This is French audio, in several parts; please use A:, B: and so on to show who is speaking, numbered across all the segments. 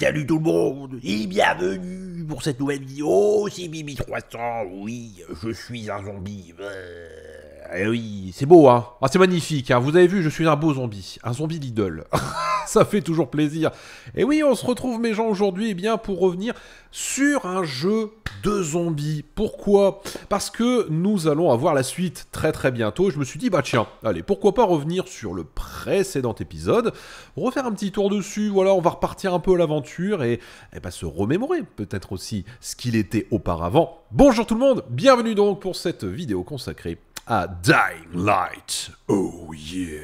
A: salut tout le monde et bienvenue pour cette nouvelle vidéo, c'est Bibi300, oui, je suis un zombie. et eh oui, c'est beau hein, ah, c'est magnifique, hein. vous avez vu, je suis un beau zombie, un zombie Lidl. ça fait toujours plaisir. Et oui, on se retrouve mes gens aujourd'hui eh bien pour revenir sur un jeu de zombies. Pourquoi Parce que nous allons avoir la suite très très bientôt. Je me suis dit bah tiens, allez, pourquoi pas revenir sur le précédent épisode, refaire un petit tour dessus. Voilà, on va repartir un peu à l'aventure et, et eh ben, se remémorer peut-être aussi ce qu'il était auparavant. Bonjour tout le monde, bienvenue donc pour cette vidéo consacrée à Dying Light. Oh yeah.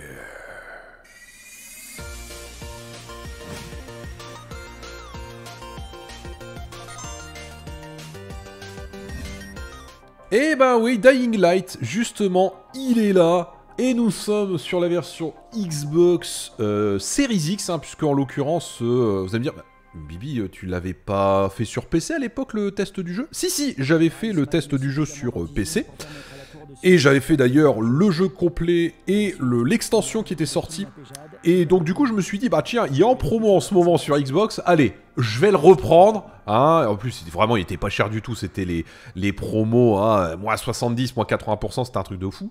A: Eh ben oui, Dying Light, justement, il est là et nous sommes sur la version Xbox euh, Series X, hein, puisque en l'occurrence, euh, vous allez me dire, bah, Bibi, euh, tu l'avais pas fait sur PC à l'époque le test du jeu Si, si, j'avais fait le test du jeu sur PC. Et j'avais fait d'ailleurs le jeu complet et l'extension qui était sortie. Et donc du coup, je me suis dit, bah tiens, il est en promo en ce moment sur Xbox, allez, je vais le reprendre. Hein. En plus, vraiment, il était pas cher du tout, c'était les, les promos, Moi hein, moins 70, moi 80%, c'était un truc de fou.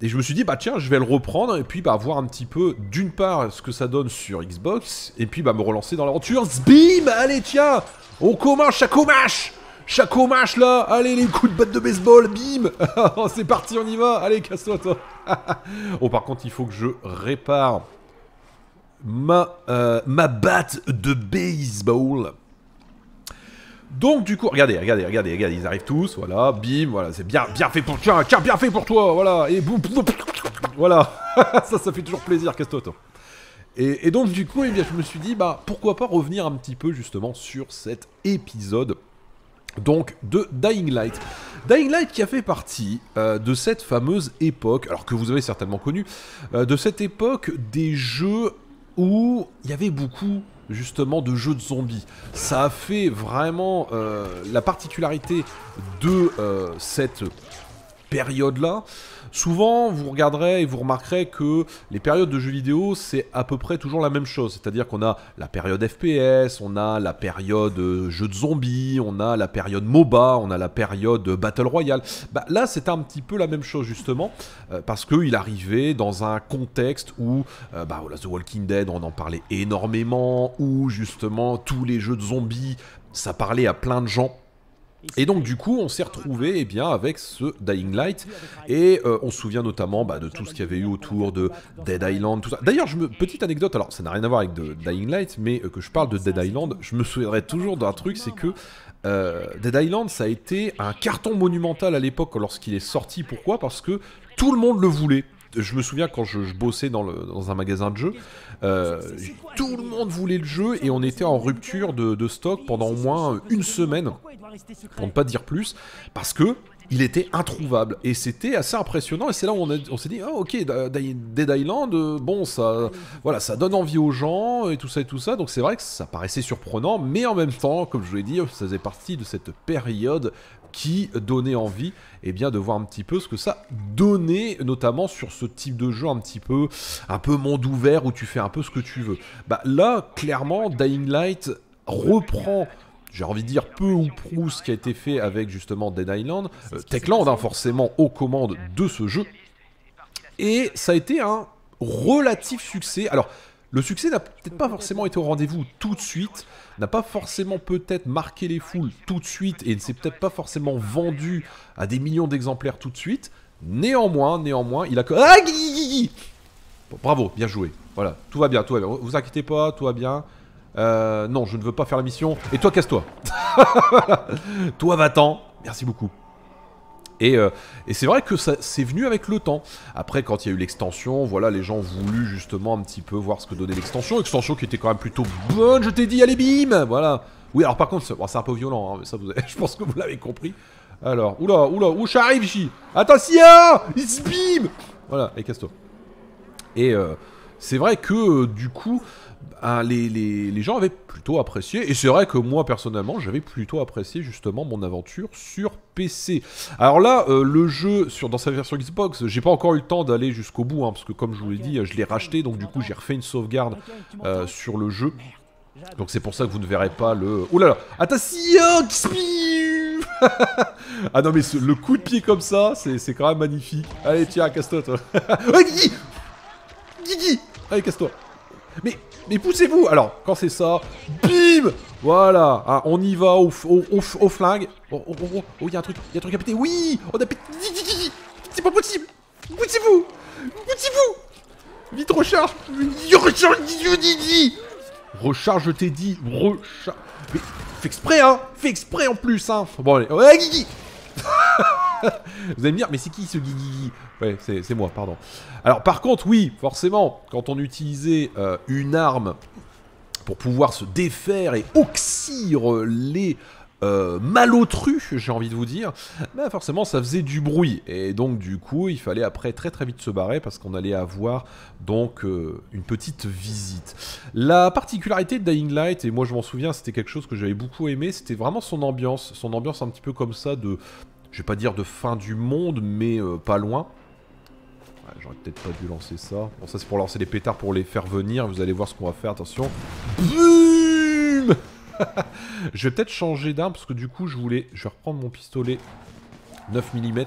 A: Et je me suis dit, bah tiens, je vais le reprendre, et puis bah voir un petit peu, d'une part, ce que ça donne sur Xbox, et puis bah me relancer dans l'aventure. Zbim Allez, tiens On commence, à commence Chaco Mâche là Allez, les coups de batte de baseball, bim C'est parti, on y va Allez, casse-toi, toi, Oh, par contre, il faut que je répare ma, euh, ma batte de baseball. Donc du coup, regardez, regardez, regardez, regardez, ils arrivent tous, voilà, bim, voilà, c'est bien, bien fait pour tiens, tiens, bien fait pour toi, voilà, et boum, voilà, ça, ça fait toujours plaisir, casse-toi, toi et, donc du coup, eh bien, je me suis dit, bah pourquoi pas revenir un petit peu justement sur cet épisode donc de Dying Light. Dying Light qui a fait partie euh, de cette fameuse époque, alors que vous avez certainement connu, euh, de cette époque des jeux où il y avait beaucoup justement de jeux de zombies. Ça a fait vraiment euh, la particularité de cette période-là, Souvent, vous regarderez et vous remarquerez que les périodes de jeux vidéo, c'est à peu près toujours la même chose. C'est-à-dire qu'on a la période FPS, on a la période euh, jeu de zombies, on a la période MOBA, on a la période euh, Battle Royale. Bah, là, c'est un petit peu la même chose, justement, euh, parce qu'il arrivait dans un contexte où bah, The Walking Dead, on en parlait énormément, où justement tous les jeux de zombies, ça parlait à plein de gens et donc du coup, on s'est retrouvé eh bien avec ce Dying Light et euh, on se souvient notamment bah, de tout ce qu'il y avait eu autour de Dead Island, tout ça. D'ailleurs, je me petite anecdote, alors ça n'a rien à voir avec de Dying Light, mais euh, que je parle de Dead Island, je me souviendrai toujours d'un truc, c'est que euh, Dead Island, ça a été un carton monumental à l'époque lorsqu'il est sorti. Pourquoi Parce que tout le monde le voulait je me souviens quand je, bossais dans, un magasin de jeux, euh, tout le monde voulait le jeu et on était en rupture de, stock pendant au moins une semaine, pour ne pas dire plus, parce que il était introuvable et c'était assez impressionnant et c'est là où on, s'est dit ah, ok Dead Island euh, bon ça voilà ça donne envie aux gens et tout ça et tout ça donc c'est vrai que ça paraissait surprenant mais en même temps comme je vous l'ai dit ça faisait partie de cette période qui donnait envie eh bien, de voir un petit peu ce que ça donnait, notamment sur ce type de jeu un petit peu, un peu monde ouvert où tu fais un peu ce que tu veux. Bah, là, clairement, Dying Light reprend j'ai envie de dire peu ou prou ce qui a été fait avec justement Dead Island, euh, Techland hein, forcément aux commandes de ce jeu, et ça a été un relatif succès. Alors le succès n'a peut-être pas forcément été au rendez-vous tout de suite, n'a pas forcément peut-être marqué les foules tout de suite et ne s'est peut-être pas forcément vendu à des millions d'exemplaires tout de suite. Néanmoins, néanmoins, il a... Ah, bravo, bien joué. Voilà, tout va bien, tout va bien. Vous inquiétez pas, tout va bien. Euh, non, je ne veux pas faire la mission. Et toi, casse-toi. Toi, va-t'en. Merci beaucoup. Euh, et, c'est vrai que c'est venu avec le temps. Après, quand il y a eu l'extension, voilà, les gens ont justement un petit peu voir ce que donnait l'extension. Extension qui était quand même plutôt bonne, je t'ai dit, allez bim Voilà. Oui, alors par contre, c'est un peu violent, hein, mais ça, vous je pense que vous l'avez compris. Alors, oula, oula, où j'arrive j'y... Attention Il se bim Voilà, et casse-toi. Et euh, c'est vrai que, euh, du coup, ah, les, gens avaient plutôt apprécié. Et c'est vrai que moi, personnellement, j'avais plutôt apprécié justement mon aventure sur PC. Alors là, euh, le jeu sur, dans sa version Xbox, j'ai pas encore eu le temps d'aller jusqu'au bout, hein, parce que comme je vous l'ai dit, je l'ai racheté, donc du coup, j'ai refait une sauvegarde euh, sur le jeu. Donc c'est pour ça que vous ne verrez pas le... Oh là là attention Ah non mais le coup de pied comme ça, c'est quand même magnifique. Allez tiens, casse-toi toi. Allez casse-toi mais, mais poussez-vous Alors, quand c'est ça, bim Voilà, ah, on y va au, au, au, au flingue. Oh, oh, oh, oh, oh, il y a un truc, il y a un truc à péter. Oui On a pété... C'est pas possible Poussez-vous Poussez-vous Vite, recharge Recharge Recharge, je t'ai dit Recharge Mais, fais exprès, hein Fais exprès en plus, hein Bon, allez... ouais, Vous allez me dire, mais c'est qui ce Guigui Ouais, c'est moi, pardon. Alors par contre, oui, forcément, quand on utilisait euh, une arme pour pouvoir se défaire et oxyre les euh, malotru, j'ai envie de vous dire, Mais bah, forcément ça faisait du bruit. Et donc du coup, il fallait après très très vite se barrer parce qu'on allait avoir donc euh, une petite visite. La particularité de Dying Light, et moi je m'en souviens, c'était quelque chose que j'avais beaucoup aimé, c'était vraiment son ambiance, son ambiance un petit peu comme ça de, je vais pas dire de fin du monde, mais euh, pas loin. J'aurais peut-être pas dû lancer ça. Bon ça c'est pour lancer les pétards pour les faire venir, vous allez voir ce qu'on va faire, attention. je vais peut-être changer d'arme parce que du coup, je voulais. Je vais reprendre mon pistolet 9 mm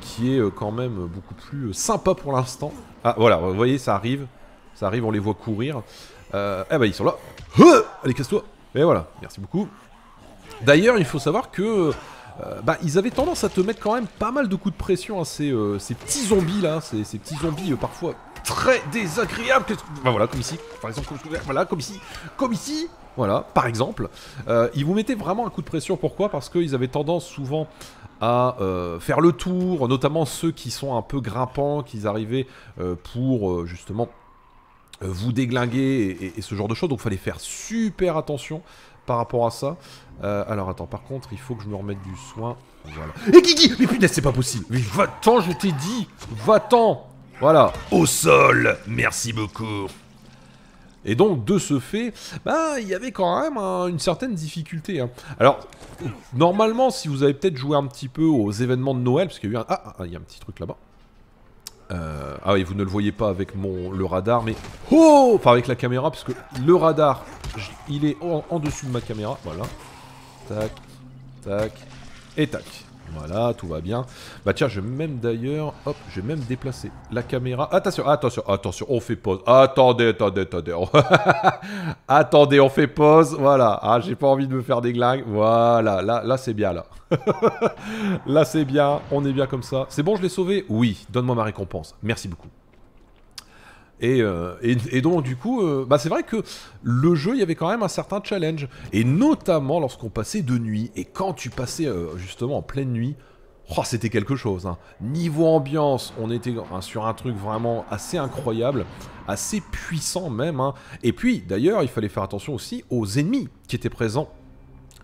A: qui est euh, quand même beaucoup plus euh, sympa pour l'instant. Ah, voilà, vous voyez, ça arrive. Ça arrive, on les voit courir. Euh, eh ben, ils sont là. Allez, casse-toi. Et voilà, merci beaucoup. D'ailleurs, il faut savoir que. bah, ils avaient tendance à te mettre quand même pas mal de coups de pression, hein, ces, petits zombies là, hein, ces, ces petits zombies parfois très désagréable. voilà, comme ici. Par exemple, comme... voilà, comme ici. Comme ici. Voilà, par exemple. Euh, ils vous mettaient vraiment un coup de pression. Pourquoi Parce qu'ils avaient tendance souvent à euh, faire le tour, notamment ceux qui sont un peu grimpants, qu'ils arrivaient euh, pour justement vous déglinguer et, ce genre de choses. Donc, il fallait faire super attention par rapport à ça. alors attends, par contre, il faut que je me remette du soin. Voilà. Et eh, Kiki, Mais putain, c'est pas possible Mais va-t'en, je t'ai dit Va-t'en voilà. Au sol Merci beaucoup et donc, de ce fait, bah, il y avait quand même une certaine difficulté. Hein. Alors, normalement, si vous avez peut-être joué un petit peu aux événements de Noël, parce qu'il y a eu un... Ah, ah il y a un petit truc là-bas. Euh, ah oui, vous ne le voyez pas avec mon le radar, mais... Oh Enfin, avec la caméra, parce que le radar, il est en, en de ma caméra. Voilà. Tac, tac, et tac. Voilà, tout va bien. Bah tiens, je vais même d'ailleurs, hop, je vais même déplacer la caméra. Attention, attention, attention, on fait pause. Attendez, attendez, attendez. attendez, on fait pause. Voilà, ah, j'ai pas envie de me faire des glingues. Voilà, là, là c'est bien, là. là c'est bien, on est bien comme ça. C'est bon, je l'ai sauvé Oui, donne-moi ma récompense. Merci beaucoup. Euh, et, donc, du coup, euh, bah, c'est vrai que le jeu, il y avait quand même un certain challenge. Et notamment lorsqu'on passait de nuit. Et quand tu passais euh, justement en pleine nuit, oh, c'était quelque chose. Hein. Niveau ambiance, on était sur un truc vraiment assez incroyable, assez puissant même. Hein. Et puis, d'ailleurs, il fallait faire attention aussi aux ennemis qui étaient présents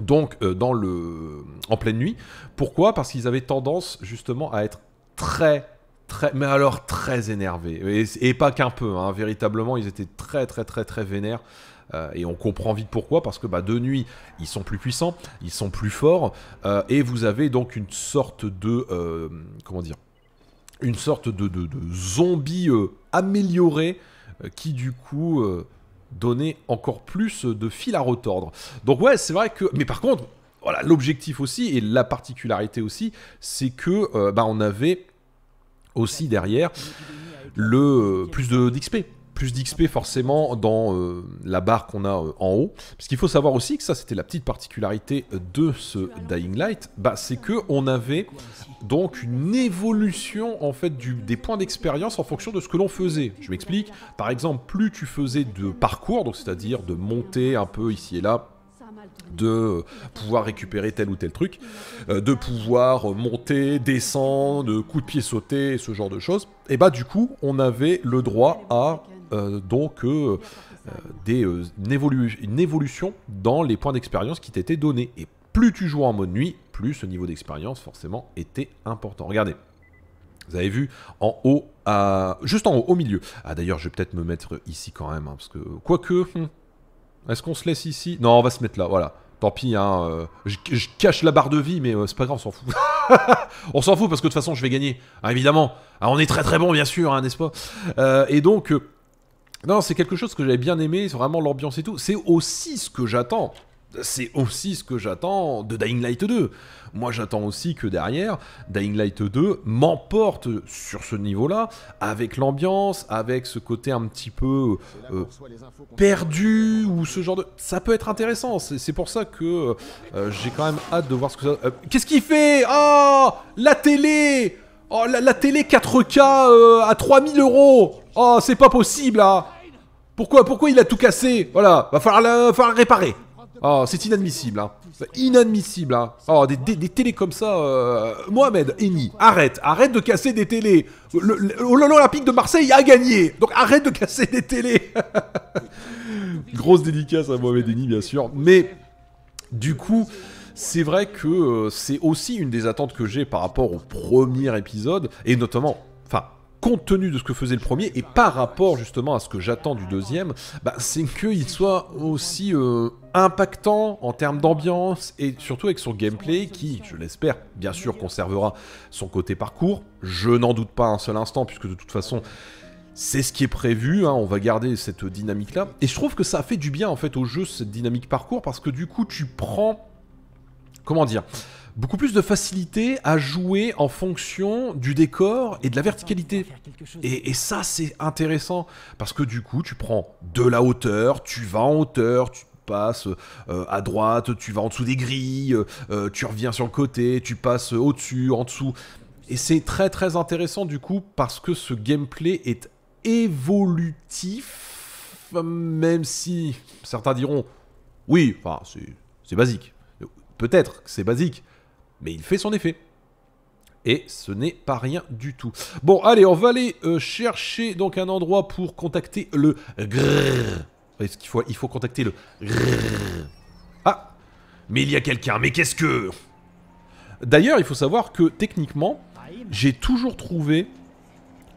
A: donc dans le en pleine nuit. Pourquoi Parce qu'ils avaient tendance justement à être très Très, mais alors très énervés. Et, pas qu'un peu, hein. véritablement, ils étaient très très très très vénères. Euh, et on comprend vite pourquoi, parce que bah, de nuit, ils sont plus puissants, ils sont plus forts, euh, et vous avez donc une sorte de... Euh, comment dire Une sorte de, de, de zombie amélioré qui du coup... donnait encore plus de fil à retordre. Donc ouais, c'est vrai que... Mais par contre, voilà, l'objectif aussi, et la particularité aussi, c'est que bah, on avait aussi derrière le euh, plus de d'XP. Plus d'XP forcément dans euh, la barre qu'on a euh, en haut. Parce qu'il faut savoir aussi que ça c'était la petite particularité de ce Dying Light, bah, c'est que on avait donc une évolution en fait du, des points d'expérience en fonction de ce que l'on faisait. Je m'explique, par exemple plus tu faisais de parcours, donc c'est-à-dire de monter un peu ici et là, de pouvoir récupérer tel ou tel truc, euh, de pouvoir monter, descendre, coup de pied sauter, ce genre de choses, et bah du coup on avait le droit à euh, donc euh, des, une, évolution dans les points d'expérience qui t'étaient donnés. Et plus tu jouais en mode nuit, plus ce niveau d'expérience forcément était important. Regardez, vous avez vu en haut, à... juste en haut, au milieu. Ah d'ailleurs je vais peut-être me mettre ici quand même, hein, parce que quoique... Hum, est-ce qu'on se laisse ici Non, on va se mettre là, voilà. Tant pis, hein, euh, je, cache la barre de vie, mais euh, c'est pas grave, on s'en fout. on s'en fout parce que de toute façon, je vais gagner, hein, évidemment. Hein, on est très très bon, bien sûr, hein, n'est-ce pas euh, Et donc, non, c'est quelque chose que j'avais bien aimé, c'est vraiment l'ambiance et tout. C'est aussi ce que j'attends c'est aussi ce que j'attends de Dying Light 2. Moi, j'attends aussi que derrière, Dying Light 2 m'emporte sur ce niveau-là, avec l'ambiance, avec ce côté un petit peu euh, perdu ou ce genre de. Ça peut être intéressant. C'est pour ça que euh, j'ai quand même hâte de voir ce que ça. Euh, qu'est-ce qu'il fait ah Oh La télé Oh, la, télé 4K à 3000 euros Oh, c'est pas possible, là hein. Pourquoi, pourquoi il a tout cassé Voilà, va falloir, la, va falloir réparer Oh, c'est inadmissible, hein. Inadmissible, hein. Oh, des, télés comme ça. Euh, Mohamed, Eni, arrête. Arrête de casser des télés. L'Olympique de Marseille a gagné. Donc arrête de casser des télés. Grosse dédicace à Mohamed Eni, bien sûr. Mais, du coup c'est vrai que euh, c'est aussi une des attentes que j'ai par rapport au premier épisode, et notamment, enfin, compte tenu de ce que faisait le premier et par rapport justement à ce que j'attends du deuxième, bah, c'est qu'il soit aussi euh, impactant en termes d'ambiance et surtout avec son gameplay qui, je l'espère, bien sûr conservera son côté parcours. Je n'en doute pas un seul instant puisque de toute façon... C'est ce qui est prévu, hein, on va garder cette dynamique-là. Et je trouve que ça fait du bien en fait au jeu, cette dynamique parcours, parce que du coup tu prends... Comment dire beaucoup plus de facilité à jouer en fonction du décor et de la verticalité. Et, ça, c'est intéressant, parce que du coup, tu prends de la hauteur, tu vas en hauteur, tu passes euh, à droite, tu vas en dessous des grilles, euh, euh, tu reviens sur le côté, tu passes au-dessus, en dessous. Et c'est très très intéressant du coup, parce que ce gameplay est évolutif, même si certains diront, oui, enfin, c'est basique. Peut-être que c'est basique, mais il fait son effet. Et ce n'est pas rien du tout. Bon, allez, on va aller euh, chercher donc un endroit pour contacter le grrr. faut, il faut contacter le Ah Mais il y a quelqu'un, mais qu'est-ce que... D'ailleurs, il faut savoir que techniquement, j'ai toujours trouvé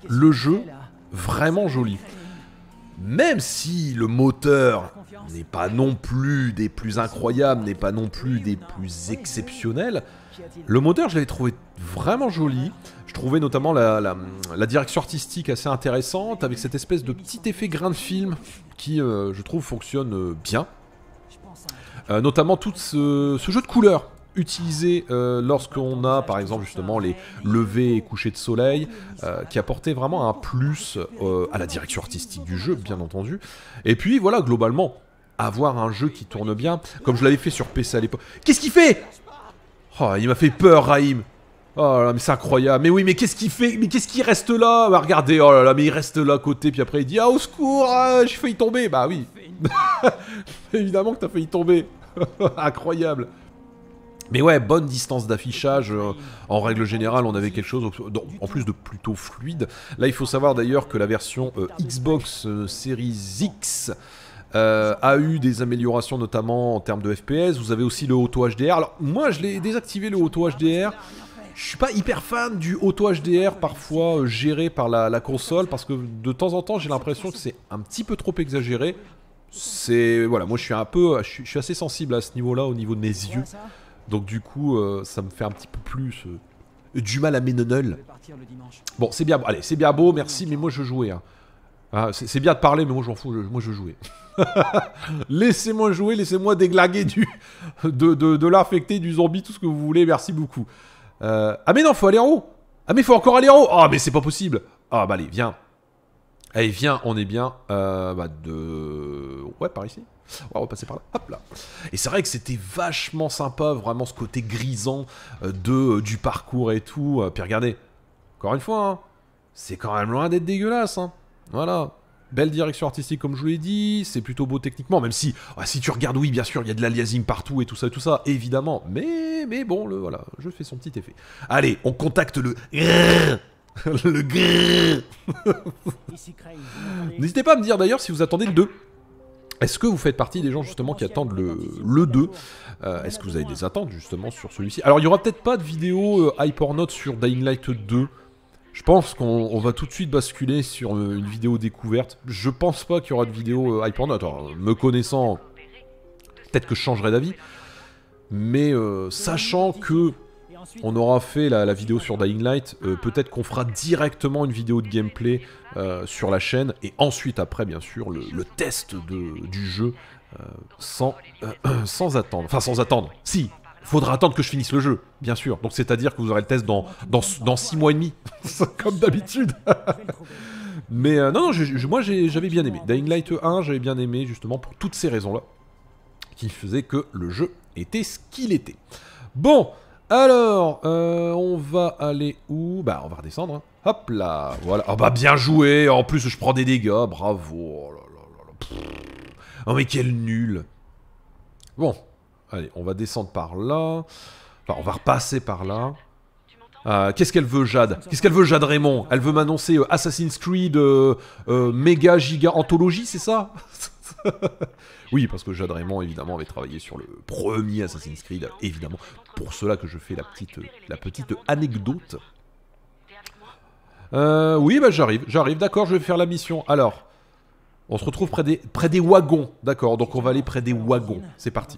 A: le jeu vraiment joli. Même si le moteur n'est pas non plus des plus incroyables, n'est pas non plus des plus exceptionnels, le moteur, je l'avais trouvé vraiment joli. Je trouvais notamment la, direction artistique assez intéressante, avec cette espèce de petit effet grain de film qui, euh, je trouve, fonctionne euh, bien. Hein. Euh, notamment tout ce, jeu de couleurs utilisé lorsqu'on a par exemple justement les levées et couchers de soleil qui apportait vraiment un plus à la direction artistique du jeu bien entendu et puis voilà globalement avoir un jeu qui tourne bien comme je l'avais fait sur PC à l'époque qu'est-ce qu'il fait Oh, il m'a fait peur, Raïm. Oh là, mais c'est incroyable. Mais oui, mais qu'est-ce qu'il fait Mais qu'est-ce qu'il reste là Bah regardez, oh là là, mais il reste là à côté, puis après il dit Ah, au secours, Je ah, j'ai failli tomber. Bah oui. Évidemment que t'as failli tomber. incroyable. Mais ouais, bonne distance d'affichage. Euh, en règle générale, on avait quelque chose en plus de plutôt fluide. Là, il faut savoir d'ailleurs que la version euh, Xbox euh, Series X euh, a eu des améliorations notamment en termes de FPS. Vous avez aussi le auto HDR. Alors moi je l'ai désactivé le auto HDR. Je suis pas hyper fan du auto HDR parfois euh, géré par la, console parce que de temps en temps j'ai l'impression que c'est un petit peu trop exagéré. C'est voilà, moi je suis un peu, je suis, assez sensible à ce niveau-là au niveau de mes yeux. Donc du coup euh, ça me fait un petit peu plus du mal à mes Bon c'est bien, beau, allez c'est bien beau, merci, mais moi je jouais. Hein. Ah, c'est bien de parler, mais moi j'en fous, je, moi je veux jouer. laissez-moi jouer, laissez-moi déglaguer de, de, l'infecté, du zombie, tout ce que vous voulez, merci beaucoup. Euh, ah mais non, faut aller en haut Ah mais faut encore aller en haut Ah mais c'est pas possible Ah bah allez, viens Allez, viens, on est bien euh, bah de... Ouais, par ici. On va passer par là. Hop là. Et c'est vrai que c'était vachement sympa, vraiment ce côté grisant euh, de, du parcours et tout. Puis regardez, encore une fois, hein, c'est quand même loin d'être dégueulasse. Hein. Voilà. Belle direction artistique, comme je vous l'ai dit. C'est plutôt beau techniquement, même si, ah, si tu regardes, oui, bien sûr, il y a de l'aliasing partout et tout ça, et tout ça, évidemment. Mais, mais bon, le voilà, je fais son petit effet. Allez, on contacte le. le N'hésitez pas à me dire d'ailleurs si vous attendez le 2. Est-ce que vous faites partie des gens justement qui attendent le, le 2 euh, Est-ce que vous avez des attentes justement sur celui-ci Alors il y aura peut-être pas de vidéo hyper euh, hype sur Dying Light 2. Je pense qu'on va tout de suite basculer sur euh, une vidéo découverte. Je pense pas qu'il y aura de vidéo euh, hyper me connaissant, peut-être que je changerai d'avis. Mais euh, sachant que on aura fait la, vidéo sur Dying Light, peut-être qu'on fera directement une vidéo de gameplay sur la chaîne. Et ensuite, après, bien sûr, le, test du jeu sans, sans attendre. Enfin, sans attendre. Si, faudra attendre que je finisse le jeu, bien sûr. Donc c'est-à-dire que vous aurez le test dans, dans, six mois et demi, comme d'habitude. Mais euh, non, non, moi j'avais bien aimé. Dying Light 1, j'avais bien aimé justement pour toutes ces raisons-là, qui faisaient que le jeu était ce qu'il était. Bon, alors, euh, on va aller où Bah, on va redescendre. Hein. Hop là, voilà. Ah bah, bien joué En plus, je prends des dégâts, bravo Oh, là là là. oh mais quel nul Bon, Allez, on va descendre par là. Enfin, on va repasser par là. Euh, qu'est-ce qu'elle veut, Jade Qu'est-ce qu'elle veut, Jade Raymond Elle veut m'annoncer euh, Assassin's Creed euh, euh méga giga anthologie, c'est ça Oui, parce que Jade Raymond, évidemment, avait travaillé sur le premier Assassin's Creed, évidemment. Pour cela que je fais la petite, la petite anecdote. oui, bah j'arrive, j'arrive, d'accord, je vais faire la mission. Alors, on se retrouve près des, près des wagons, d'accord, donc on va aller près des wagons, c'est parti.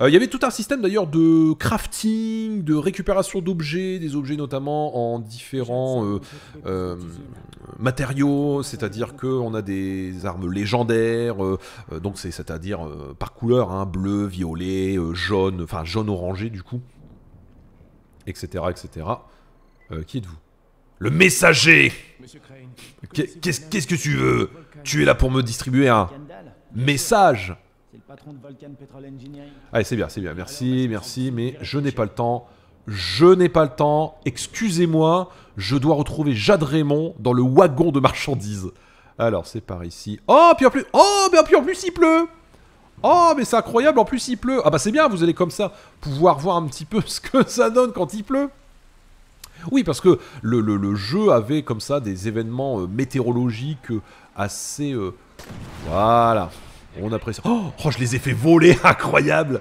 A: Euh, il y avait tout un système d'ailleurs de crafting, de récupération d'objets, des objets notamment en différents euh, euh, matériaux, c'est-à-dire qu'on a des armes légendaires, donc c'est-à-dire par couleur, hein, bleu, violet, jaune, enfin jaune-orangé du coup, etc. etc. qui êtes-vous le messager Qu'est-ce que tu veux Tu es là pour me distribuer un message Allez, c'est bien, c'est bien. Merci, merci, mais je n'ai pas le temps. Je n'ai pas le temps. Excusez-moi, je dois retrouver Jade Raymond dans le wagon de marchandises. Alors, c'est par ici. Oh, puis en plus, oh, mais puis en plus, il pleut Oh, mais c'est incroyable, en plus, il pleut Ah bah c'est bien, vous allez comme ça pouvoir voir un petit peu ce que ça donne quand il pleut oui, parce que le, jeu avait comme ça des événements euh, météorologiques euh, assez... Euh, voilà. On apprécie... Oh, oh, je les ai fait voler, incroyable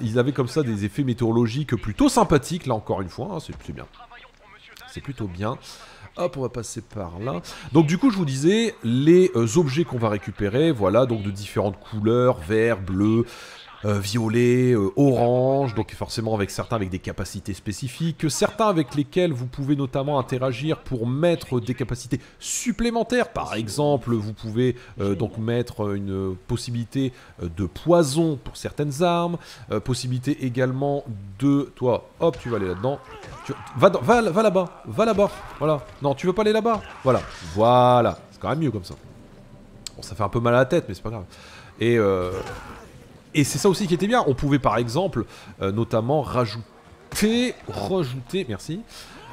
A: Ils avaient comme ça des effets météorologiques plutôt sympathiques, là encore une fois, hein, c'est c'est bien. C'est plutôt bien. Hop, on va passer par là. Donc du coup, je vous disais, les objets qu'on va récupérer, voilà, donc de différentes couleurs, vert, bleu, euh, violet, euh, orange, donc forcément avec certains avec des capacités spécifiques, certains avec lesquels vous pouvez notamment interagir pour mettre des capacités supplémentaires. Par exemple, vous pouvez euh, donc mettre une possibilité de poison pour certaines armes, possibilité également de... Toi, hop, tu vas aller là-dedans. Va, va, va là-bas, va là-bas, voilà. Non, tu veux pas aller là-bas Voilà, voilà. C'est quand même mieux comme ça. Bon, ça fait un peu mal à la tête, mais c'est pas grave. Et et c'est ça aussi qui était bien. On pouvait par exemple, euh, notamment, rajouter, rajouter, merci,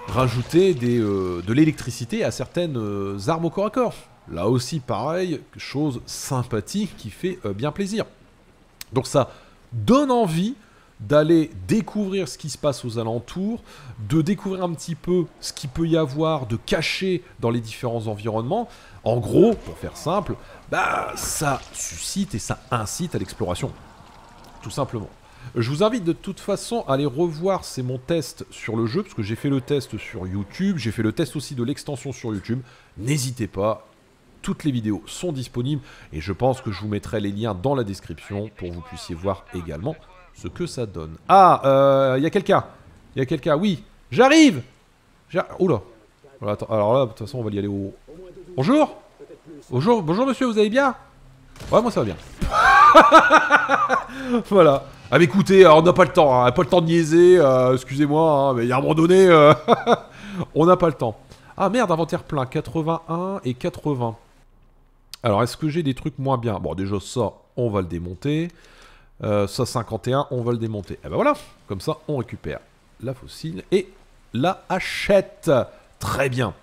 A: rajouter euh, de l'électricité à certaines euh, armes au corps à corps. Là aussi, pareil, chose sympathique qui fait bien plaisir. Donc ça donne envie d'aller découvrir ce qui se passe aux alentours, de découvrir un petit peu ce qu'il peut y avoir de caché dans les différents environnements. En gros, pour faire simple, bah ça suscite et ça incite à l'exploration. Tout simplement. Je vous invite de toute façon à aller revoir, c'est mon test sur le jeu, parce que j'ai fait le test sur YouTube, j'ai fait le test aussi de l'extension sur YouTube. N'hésitez pas, toutes les vidéos sont disponibles, et je pense que je vous mettrai les liens dans la description pour que vous puissiez voir également ce que ça donne. Ah, il euh, y a quelqu'un, il y a quelqu'un, oui, j'arrive Oula Alors là, de toute façon, on va y aller au, Bonjour Bonjour, bonjour monsieur, vous allez bien Ouais, moi ça va bien. voilà. Ah mais écoutez, euh, on n'a pas le temps, hein. pas le temps de niaiser, euh, excusez-moi, hein, mais il y a un moment donné, euh, on n'a pas le temps. Ah merde, inventaire plein, 81 et 80. Alors, est-ce que j'ai des trucs moins bien Bon, déjà ça, on va le démonter. ça, 51, on va le démonter. Et eh ben voilà, comme ça, on récupère la fossile et la hachette. Très bien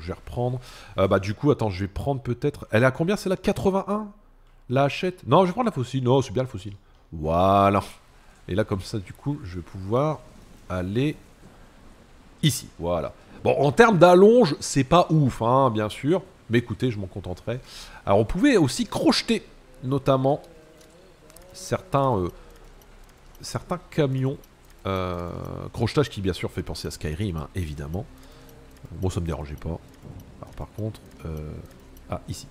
A: je vais reprendre. Euh, bah du coup, attends, je vais prendre peut-être... Elle est à combien celle-là 81 La hachette Non, je vais prendre la fossile. Non, c'est bien le fossile. Voilà. Et là, comme ça, du coup, je vais pouvoir aller ici. Voilà. Bon, en termes d'allonge, c'est pas ouf, hein, bien sûr. Mais écoutez, je m'en contenterai. Alors, on pouvait aussi crocheter, notamment, certains, euh, certains camions. Euh, crochetage qui, bien sûr, fait penser à Skyrim, hein, évidemment. Bon, ça me dérangeait pas. Alors par contre, euh, ah ici,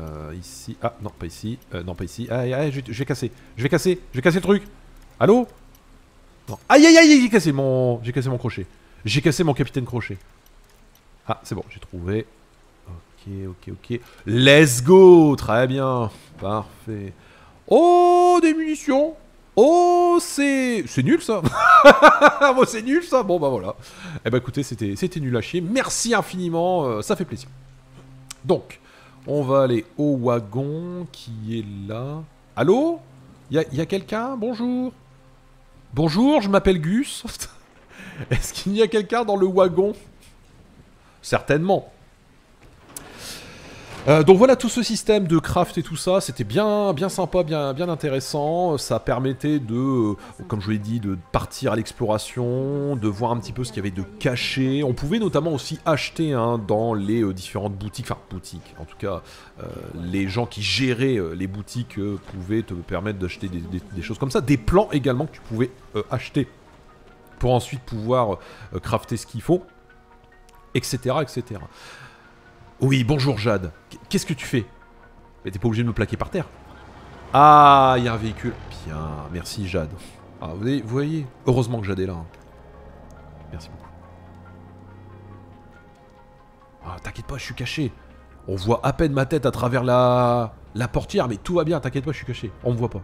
A: euh, ici, ah non pas ici, euh, non pas ici. Ah, aïe je, vais casser, je vais casser, je vais casser le truc. Allô Non. Aïe aïe aïe, j'ai cassé mon, j'ai cassé mon crochet. J'ai cassé mon capitaine crochet. Ah c'est bon, j'ai trouvé. Ok ok ok. Let's go, très bien, parfait. Oh des munitions. Oh, c'est c'est nul ça. bon, oh, c'est nul ça. Bon bah voilà. Eh bah écoutez, c'était c'était nul à chier. Merci infiniment, euh, ça fait plaisir. Donc, on va aller au wagon qui est là. Allô Il y a quelqu'un Bonjour. Bonjour, je m'appelle Gus. Est-ce qu'il y a quelqu'un dans le wagon Certainement. Euh, donc voilà tout ce système de craft et tout ça, c'était bien, bien sympa, bien, bien intéressant. Ça permettait de, euh, comme je vous l'ai dit, de partir à l'exploration, de voir un petit peu ce qu'il y avait de caché. On pouvait notamment aussi acheter hein, dans les euh, différentes boutiques, enfin boutiques, en tout cas, les gens qui géraient les boutiques pouvaient te permettre d'acheter des, des, choses comme ça, des plans également que tu pouvais acheter pour ensuite pouvoir crafter ce qu'il faut, etc., etc. Oui, bonjour Jade. Qu'est-ce que tu fais Mais t'es pas obligé de me plaquer par terre. Ah, il y a un véhicule. Bien, merci Jade. Ah, vous voyez, Heureusement que Jade est là. Hein. Merci beaucoup. Ah, t'inquiète pas, je suis caché. On voit à peine ma tête à travers la, la portière, mais tout va bien, t'inquiète pas, je suis caché. On me voit pas.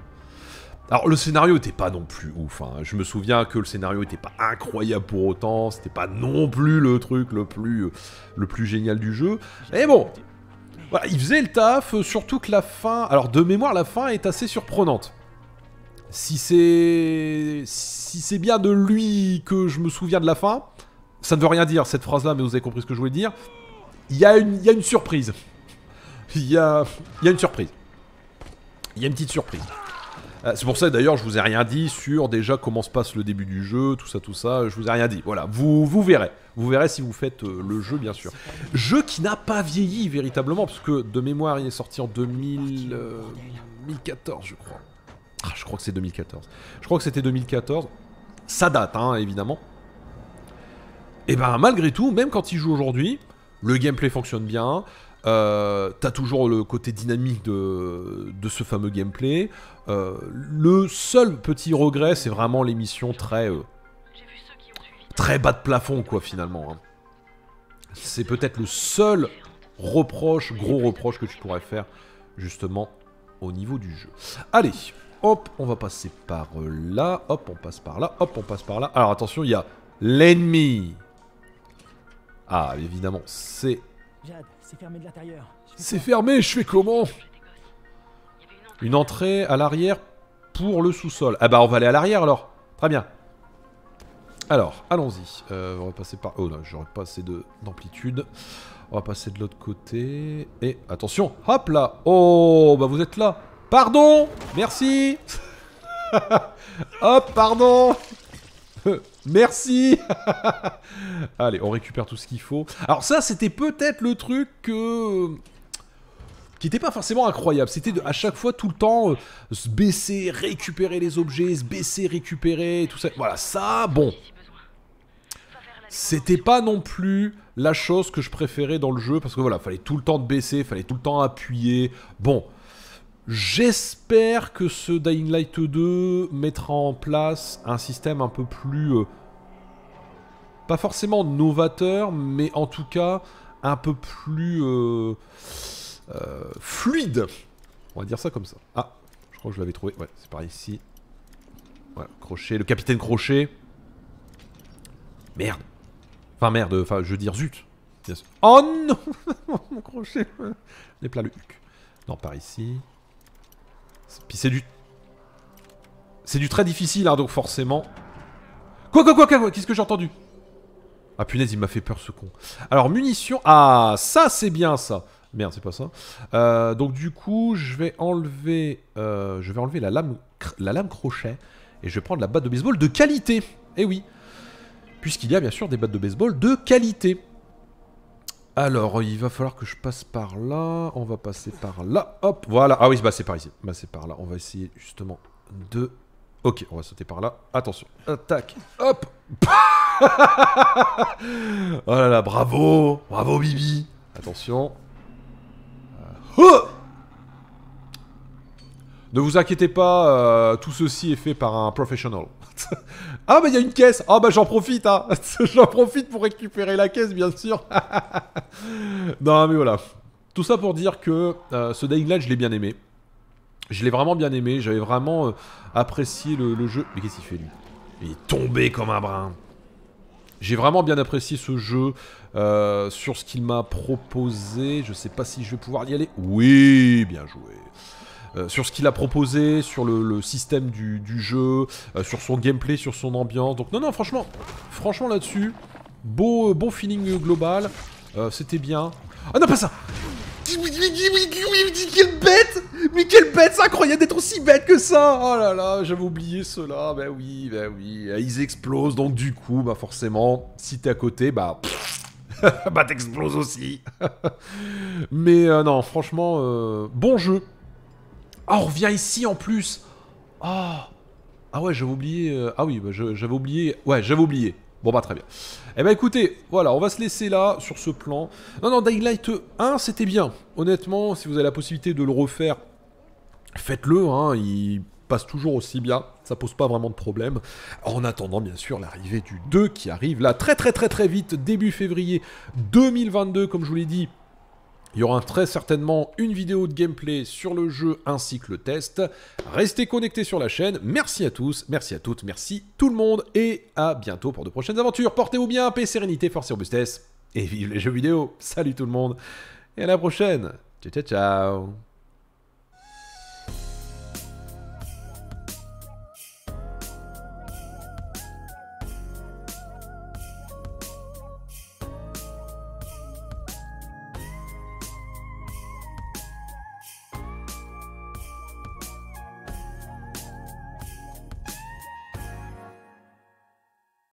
A: Alors le scénario était pas non plus ouf, hein. je me souviens que le scénario était pas incroyable pour autant, c'était pas non plus le truc le plus, le plus génial du jeu, mais bon, voilà, il faisait le taf, euh, surtout que la fin, alors de mémoire la fin est assez surprenante. Si c'est si c'est bien de lui que je me souviens de la fin, ça ne veut rien dire cette phrase là, mais vous avez compris ce que je voulais dire, il y a une, il y a une surprise. Il y a, il y a une surprise. Il y a une petite surprise. Euh, c'est pour ça d'ailleurs je vous ai rien dit sur déjà comment se passe le début du jeu, tout ça, tout ça, je vous ai rien dit. Voilà, vous, vous verrez. Vous verrez si vous faites euh, le jeu bien sûr. Jeu qui n'a pas vieilli véritablement, parce que de mémoire il est sorti en 2014 euh, je crois. Ah, je crois que c'est 2014. Je crois que c'était 2014. Ça date hein, évidemment. Et eh ben malgré tout, même quand il joue aujourd'hui, le gameplay fonctionne bien, euh, t'as toujours le côté dynamique de, ce fameux gameplay. Euh, le seul petit regret, c'est vraiment l'émission très. Euh, très bas de plafond, quoi, finalement. Hein. C'est peut-être le seul reproche, gros reproche que tu pourrais faire, justement, au niveau du jeu. Allez, hop, on va passer par là, hop, on passe par là, hop, on passe par là. Alors attention, il y a l'ennemi. Ah, évidemment, c'est c'est fermé de l'intérieur. C'est fermé, je fais comment Une entrée à l'arrière pour le sous-sol. Ah bah on va aller à l'arrière alors. Très bien. Alors, allons-y. Euh, on va passer par... Oh non, j'aurais pas assez d'amplitude. On va passer de l'autre côté. Et attention, hop là Oh, bah vous êtes là Pardon Merci Hop, pardon Merci Allez, on récupère tout ce qu'il faut. Alors ça, c'était peut-être le truc qui n'était pas forcément incroyable. C'était à chaque fois, tout le temps, euh, se baisser, récupérer les objets, se baisser, récupérer, tout ça. Voilà, ça, bon. C'était pas non plus la chose que je préférais dans le jeu, parce que voilà, fallait tout le temps te baisser, fallait tout le temps appuyer. Bon, J'espère que ce Dying Light 2 mettra en place un système un peu plus... Euh, pas forcément novateur, mais en tout cas un peu plus euh, euh, fluide. On va dire ça comme ça. Ah, je crois que je l'avais trouvé. Ouais, c'est par ici. Voilà, crochet. Le capitaine crochet. Merde. Enfin merde, enfin je veux dire zut. Oh non Mon crochet. Les plats le huc. Non, par ici. Puis c'est du... C'est du très difficile, hein, donc forcément... Quoi, quoi, quoi, quoi, Qu'est-ce que j'ai entendu Ah punaise, il m'a fait peur ce con. Alors, munitions... Ah, ça c'est bien ça Merde, c'est pas ça. Euh, donc du coup, je vais enlever... Euh, je vais enlever la lame, la lame crochet. Et je vais prendre la batte de baseball de qualité Eh oui Puisqu'il y a bien sûr des battes de baseball de qualité alors, il va falloir que je passe par là. On va passer par là. Hop, voilà. Ah oui, bah c'est par ici. Bah c'est par là. On va essayer justement de... Ok, on va sauter par là. Attention. attaque, Hop. oh là là, bravo. Bravo, Bibi. Attention. Euh, oh ne vous inquiétez pas, euh, tout ceci est fait par un professionnel. Ah bah il y a une caisse. Ah bah j'en profite, hein. j'en profite pour récupérer la caisse, bien sûr. non mais voilà. Tout ça pour dire que euh, ce Dying Light, je l'ai bien aimé. Je l'ai vraiment bien aimé. J'avais vraiment euh, apprécié le, jeu. Mais qu'est-ce qu'il fait lui Il est tombé comme un brin. J'ai vraiment bien apprécié ce jeu euh, sur ce qu'il m'a proposé. Je sais pas si je vais pouvoir y aller. Oui, bien joué. Euh, sur ce qu'il a proposé, sur le, système du, jeu, euh, sur son gameplay, sur son ambiance. Donc non, non, franchement, franchement là-dessus, beau, euh, bon feeling global, c'était bien. Ah non, pas ça quelle bête Mais quelle bête, c'est incroyable d'être aussi bête que ça Oh là là, j'avais oublié cela, Ben oui, ben oui, ils explosent, donc du coup, bah forcément, si t'es à côté, bah... bah t'exploses aussi Mais non, franchement, bon jeu ah, on revient ici en plus Ah Ah ouais, j'avais oublié... Euh, ah oui, bah, j'avais oublié... Ouais, j'avais oublié. Bon bah très bien. Eh bah écoutez, voilà, on va se laisser là, sur ce plan. Non, non, Daylight 1, c'était bien. Honnêtement, si vous avez la possibilité de le refaire, faites-le, hein, il passe toujours aussi bien, ça pose pas vraiment de problème. En attendant, bien sûr, l'arrivée du 2 qui arrive là très très très très vite, début février 2022, comme je vous l'ai dit, il y aura très certainement une vidéo de gameplay sur le jeu ainsi que le test. Restez connectés sur la chaîne. Merci à tous, merci à toutes, merci tout le monde et à bientôt pour de prochaines aventures. Portez-vous bien, paix, sérénité, force et robustesse. Et vive les jeux vidéo. Salut tout le monde et à la prochaine. Ciao, ciao, ciao.